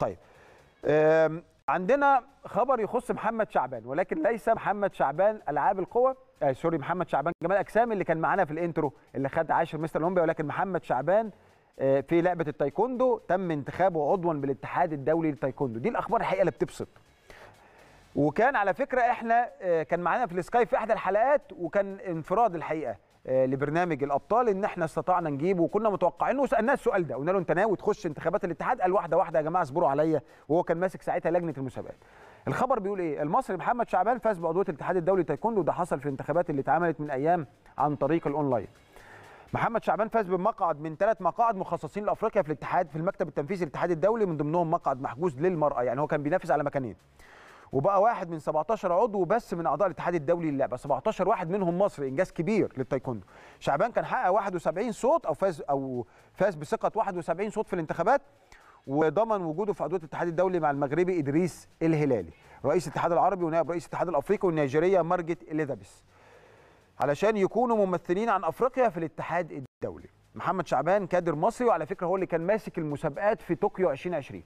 طيب عندنا خبر يخص محمد شعبان ولكن ليس محمد شعبان العاب القوى آه سوري محمد شعبان جمال اجسام اللي كان معانا في الانترو اللي خد عاشر مستر اولمبيا ولكن محمد شعبان آه، في لعبه التايكوندو تم انتخابه عضوا بالاتحاد الدولي للتايكوندو دي الاخبار الحقيقه اللي بتبسط وكان على فكره احنا آه، كان معانا في السكاي في احدى الحلقات وكان انفراد الحقيقه آه، لبرنامج الابطال ان احنا استطعنا نجيبه وكنا متوقعينه وسالناه السؤال ده قلنا له انت ناوي تخش انتخابات الاتحاد قال واحده واحده يا جماعه اصبروا عليا وهو كان ماسك ساعتها لجنه المسابقات الخبر بيقول ايه المصري محمد شعبان فاز بعضويه الاتحاد الدولي تايكوندو ده حصل في الانتخابات اللي اتعملت من ايام عن طريق الاونلاين محمد شعبان فاز بمقعد من ثلاث مقاعد مخصصين لافريقيا في الاتحاد في المكتب التنفيذي الاتحاد الدولي من ضمنهم مقعد محجوز للمراه يعني هو كان بينافس على مكانين وبقى واحد من 17 عضو بس من اعضاء الاتحاد الدولي للعبه 17 واحد منهم مصري انجاز كبير للتايكوندو شعبان كان حقق 71 صوت او فاز او فاز بثقه 71 صوت في الانتخابات وضمن وجوده في عضويه الاتحاد الدولي مع المغربي ادريس الهلالي رئيس الاتحاد العربي ونائب رئيس الاتحاد الافريقي والنيجيريه مارجت اليزابيث علشان يكونوا ممثلين عن افريقيا في الاتحاد الدولي محمد شعبان كادر مصري وعلى فكره هو اللي كان ماسك المسابقات في طوكيو 2020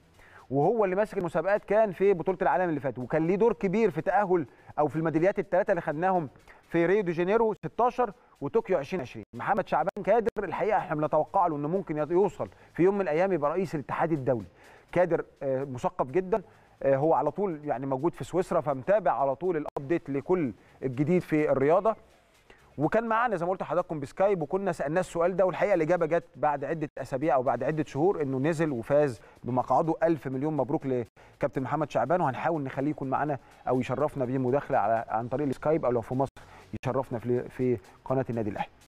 وهو اللي ماسك المسابقات كان في بطوله العالم اللي فات وكان ليه دور كبير في تاهل او في الميداليات الثلاثه اللي خدناهم في ريو دي جانيرو 16 وطوكيو 2020 محمد شعبان كادر الحقيقه احنا بنتوقع له انه ممكن يوصل في يوم من الايام يبقى رئيس الاتحاد الدولي كادر آه، مثقف جدا آه، هو على طول يعني موجود في سويسرا فمتابع على طول الابديت لكل الجديد في الرياضه وكان معانا زي ما قلت لحضراتكم بسكايب وكنا سالناه السؤال ده والحقيقه الاجابه جت بعد عده اسابيع او بعد عده شهور انه نزل وفاز بمقعده ألف مليون مبروك لكابتن محمد شعبان وهنحاول نخليه يكون معانا او يشرفنا بمداخله على عن طريق السكايب او لو في مصر يشرفنا في قناه النادي الاهلي